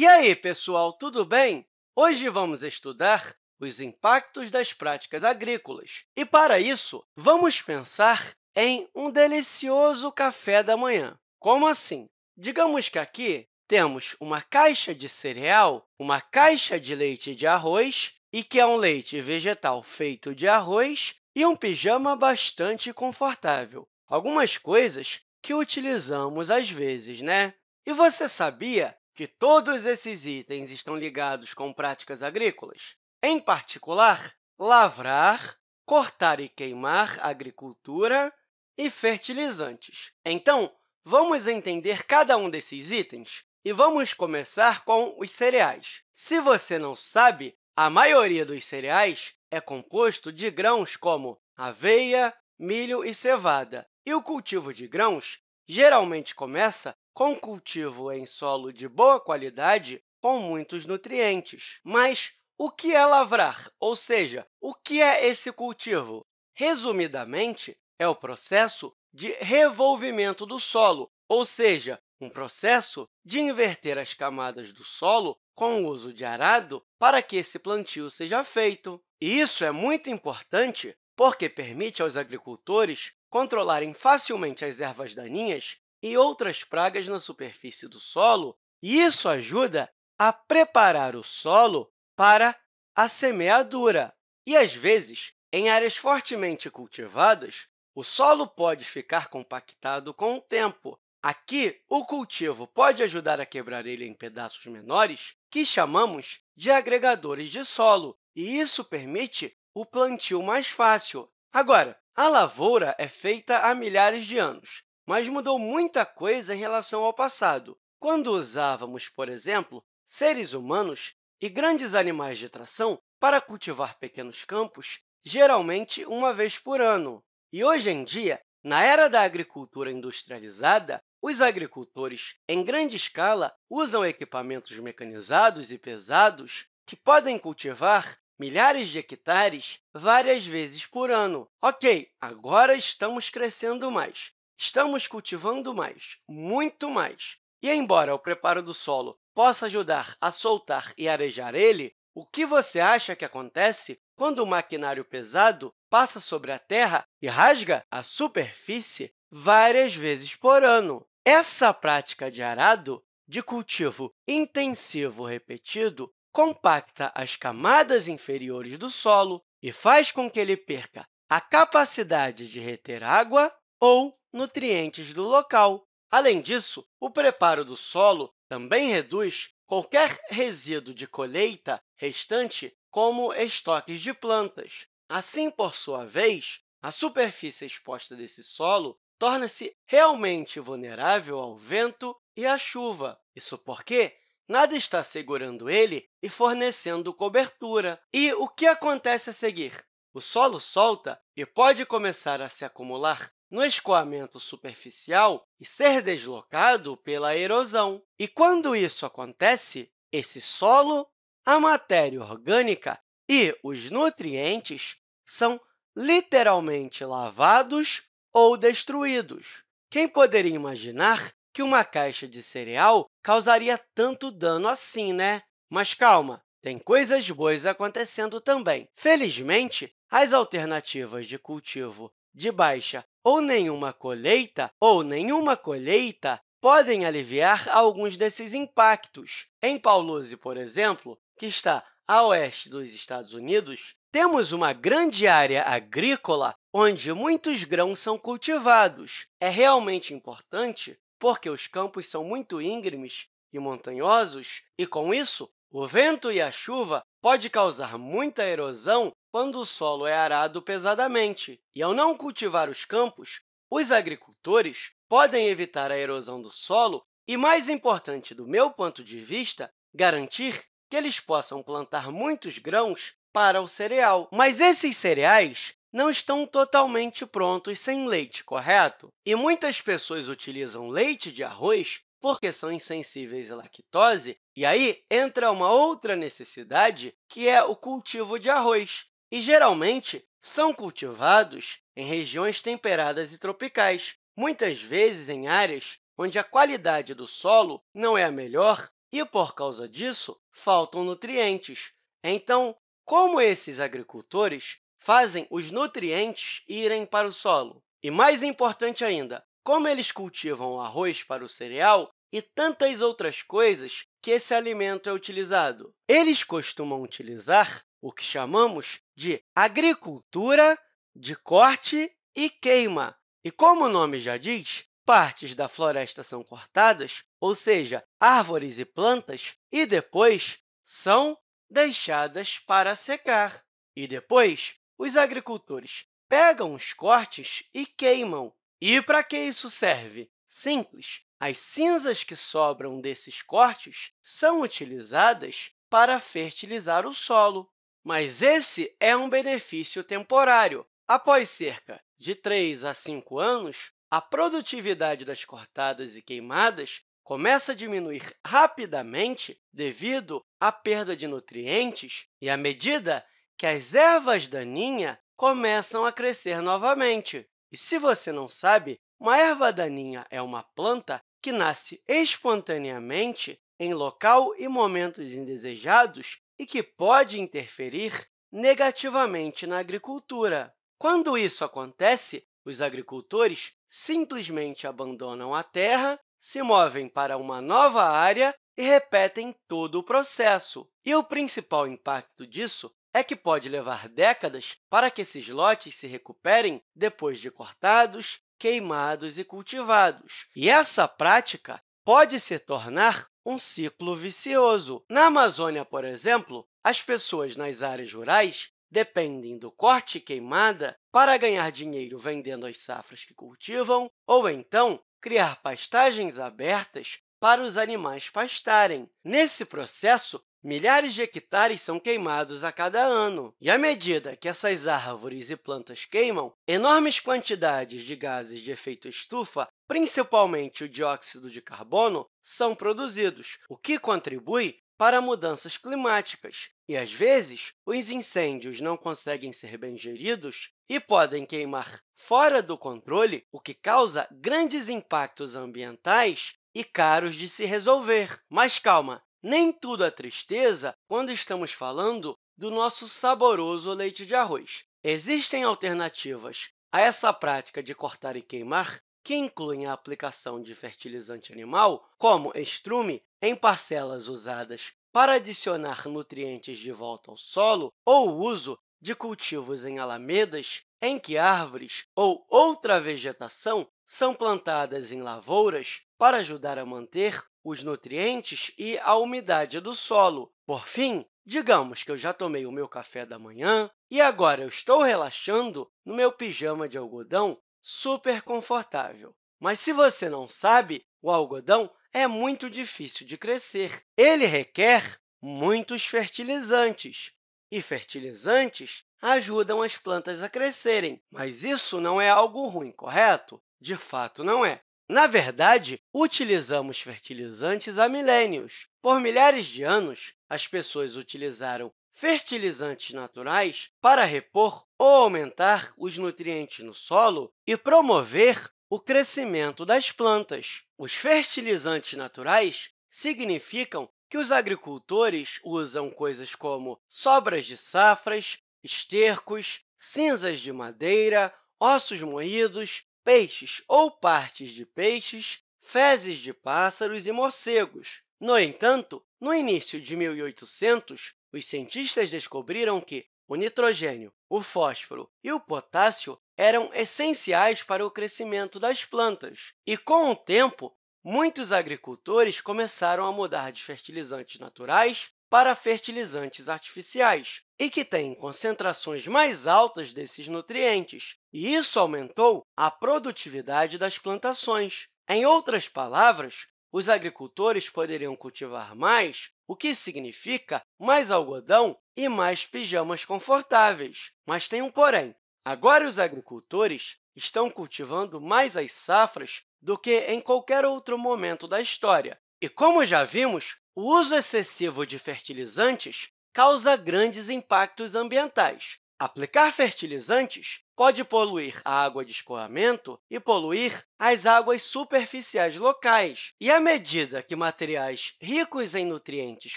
E aí, pessoal, tudo bem? Hoje vamos estudar os impactos das práticas agrícolas. E, para isso, vamos pensar em um delicioso café da manhã. Como assim? Digamos que aqui temos uma caixa de cereal, uma caixa de leite de arroz, e que é um leite vegetal feito de arroz, e um pijama bastante confortável. Algumas coisas que utilizamos às vezes, né? E você sabia que todos esses itens estão ligados com práticas agrícolas, em particular, lavrar, cortar e queimar agricultura e fertilizantes. Então, vamos entender cada um desses itens e vamos começar com os cereais. Se você não sabe, a maioria dos cereais é composto de grãos como aveia, milho e cevada, e o cultivo de grãos geralmente começa com cultivo em solo de boa qualidade com muitos nutrientes. Mas o que é lavrar? Ou seja, o que é esse cultivo? Resumidamente, é o processo de revolvimento do solo, ou seja, um processo de inverter as camadas do solo com o uso de arado para que esse plantio seja feito. E isso é muito importante porque permite aos agricultores controlarem facilmente as ervas daninhas e outras pragas na superfície do solo, e isso ajuda a preparar o solo para a semeadura. E, às vezes, em áreas fortemente cultivadas, o solo pode ficar compactado com o tempo. Aqui, o cultivo pode ajudar a quebrar ele em pedaços menores, que chamamos de agregadores de solo, e isso permite o plantio mais fácil. Agora, a lavoura é feita há milhares de anos mas mudou muita coisa em relação ao passado, quando usávamos, por exemplo, seres humanos e grandes animais de tração para cultivar pequenos campos, geralmente uma vez por ano. E hoje em dia, na era da agricultura industrializada, os agricultores, em grande escala, usam equipamentos mecanizados e pesados que podem cultivar milhares de hectares várias vezes por ano. Ok, agora estamos crescendo mais, estamos cultivando mais, muito mais. E, embora o preparo do solo possa ajudar a soltar e arejar ele, o que você acha que acontece quando o maquinário pesado passa sobre a terra e rasga a superfície várias vezes por ano? Essa prática de arado, de cultivo intensivo repetido, compacta as camadas inferiores do solo e faz com que ele perca a capacidade de reter água ou nutrientes do local. Além disso, o preparo do solo também reduz qualquer resíduo de colheita restante, como estoques de plantas. Assim, por sua vez, a superfície exposta desse solo torna-se realmente vulnerável ao vento e à chuva. Isso porque nada está segurando ele e fornecendo cobertura. E o que acontece a seguir? O solo solta e pode começar a se acumular no escoamento superficial e ser deslocado pela erosão. E quando isso acontece, esse solo, a matéria orgânica e os nutrientes são literalmente lavados ou destruídos. Quem poderia imaginar que uma caixa de cereal causaria tanto dano assim, né? Mas calma, tem coisas boas acontecendo também. Felizmente, as alternativas de cultivo de baixa ou nenhuma colheita ou nenhuma colheita podem aliviar alguns desses impactos. Em Paulose, por exemplo, que está a oeste dos Estados Unidos, temos uma grande área agrícola onde muitos grãos são cultivados. É realmente importante porque os campos são muito íngremes e montanhosos, e, com isso, o vento e a chuva pode causar muita erosão quando o solo é arado pesadamente. E, ao não cultivar os campos, os agricultores podem evitar a erosão do solo e, mais importante do meu ponto de vista, garantir que eles possam plantar muitos grãos para o cereal. Mas esses cereais não estão totalmente prontos sem leite, correto? E muitas pessoas utilizam leite de arroz porque são insensíveis à lactose. E aí entra uma outra necessidade, que é o cultivo de arroz. E geralmente são cultivados em regiões temperadas e tropicais, muitas vezes em áreas onde a qualidade do solo não é a melhor e, por causa disso, faltam nutrientes. Então, como esses agricultores fazem os nutrientes irem para o solo? E mais importante ainda, como eles cultivam arroz para o cereal e tantas outras coisas que esse alimento é utilizado. Eles costumam utilizar o que chamamos de agricultura de corte e queima. E como o nome já diz, partes da floresta são cortadas, ou seja, árvores e plantas, e depois são deixadas para secar. E depois, os agricultores pegam os cortes e queimam, e para que isso serve? Simples. As cinzas que sobram desses cortes são utilizadas para fertilizar o solo. Mas esse é um benefício temporário. Após cerca de 3 a 5 anos, a produtividade das cortadas e queimadas começa a diminuir rapidamente devido à perda de nutrientes e à medida que as ervas daninhas começam a crescer novamente. E se você não sabe, uma erva daninha é uma planta que nasce espontaneamente em local e momentos indesejados e que pode interferir negativamente na agricultura. Quando isso acontece, os agricultores simplesmente abandonam a terra, se movem para uma nova área e repetem todo o processo. E o principal impacto disso é que pode levar décadas para que esses lotes se recuperem depois de cortados, queimados e cultivados. E essa prática pode se tornar um ciclo vicioso. Na Amazônia, por exemplo, as pessoas nas áreas rurais dependem do corte e queimada para ganhar dinheiro vendendo as safras que cultivam ou então criar pastagens abertas para os animais pastarem. Nesse processo, Milhares de hectares são queimados a cada ano, e à medida que essas árvores e plantas queimam, enormes quantidades de gases de efeito estufa, principalmente o dióxido de carbono, são produzidos, o que contribui para mudanças climáticas. E, às vezes, os incêndios não conseguem ser bem geridos e podem queimar fora do controle, o que causa grandes impactos ambientais e caros de se resolver. Mas calma, nem tudo é tristeza quando estamos falando do nosso saboroso leite de arroz. Existem alternativas a essa prática de cortar e queimar que incluem a aplicação de fertilizante animal, como estrume, em parcelas usadas para adicionar nutrientes de volta ao solo ou o uso de cultivos em alamedas em que árvores ou outra vegetação são plantadas em lavouras para ajudar a manter os nutrientes e a umidade do solo. Por fim, digamos que eu já tomei o meu café da manhã e agora eu estou relaxando no meu pijama de algodão super confortável. Mas se você não sabe, o algodão é muito difícil de crescer. Ele requer muitos fertilizantes. E fertilizantes ajudam as plantas a crescerem, mas isso não é algo ruim, correto? De fato, não é. Na verdade, utilizamos fertilizantes há milênios. Por milhares de anos, as pessoas utilizaram fertilizantes naturais para repor ou aumentar os nutrientes no solo e promover o crescimento das plantas. Os fertilizantes naturais significam que os agricultores usam coisas como sobras de safras, estercos, cinzas de madeira, ossos moídos, peixes ou partes de peixes, fezes de pássaros e morcegos. No entanto, no início de 1800, os cientistas descobriram que o nitrogênio, o fósforo e o potássio eram essenciais para o crescimento das plantas. E, com o tempo, muitos agricultores começaram a mudar de fertilizantes naturais para fertilizantes artificiais e que têm concentrações mais altas desses nutrientes, e isso aumentou a produtividade das plantações. Em outras palavras, os agricultores poderiam cultivar mais, o que significa mais algodão e mais pijamas confortáveis. Mas tem um porém. Agora, os agricultores estão cultivando mais as safras do que em qualquer outro momento da história. E como já vimos, o uso excessivo de fertilizantes causa grandes impactos ambientais. Aplicar fertilizantes pode poluir a água de escoamento e poluir as águas superficiais locais. E à medida que materiais ricos em nutrientes,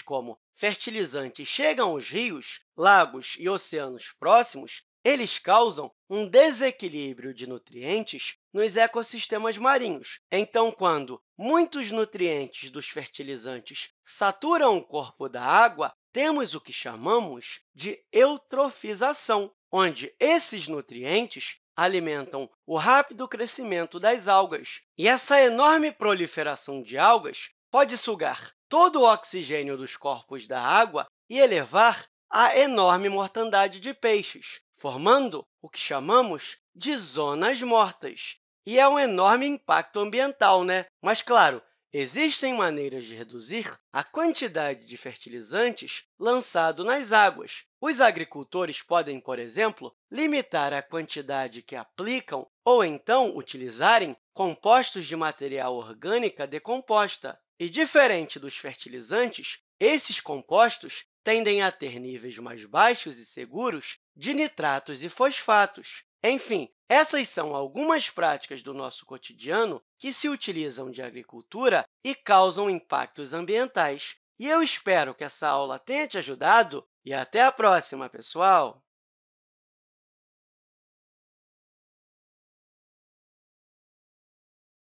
como fertilizantes, chegam aos rios, lagos e oceanos próximos, eles causam um desequilíbrio de nutrientes nos ecossistemas marinhos. Então, quando muitos nutrientes dos fertilizantes saturam o corpo da água, temos o que chamamos de eutrofização, onde esses nutrientes alimentam o rápido crescimento das algas. E essa enorme proliferação de algas pode sugar todo o oxigênio dos corpos da água e elevar a enorme mortandade de peixes formando o que chamamos de zonas mortas. E é um enorme impacto ambiental, né? Mas, claro, existem maneiras de reduzir a quantidade de fertilizantes lançado nas águas. Os agricultores podem, por exemplo, limitar a quantidade que aplicam ou então utilizarem compostos de material orgânica decomposta. E, diferente dos fertilizantes, esses compostos tendem a ter níveis mais baixos e seguros de nitratos e fosfatos. Enfim, essas são algumas práticas do nosso cotidiano que se utilizam de agricultura e causam impactos ambientais. E eu espero que essa aula tenha te ajudado e até a próxima, pessoal!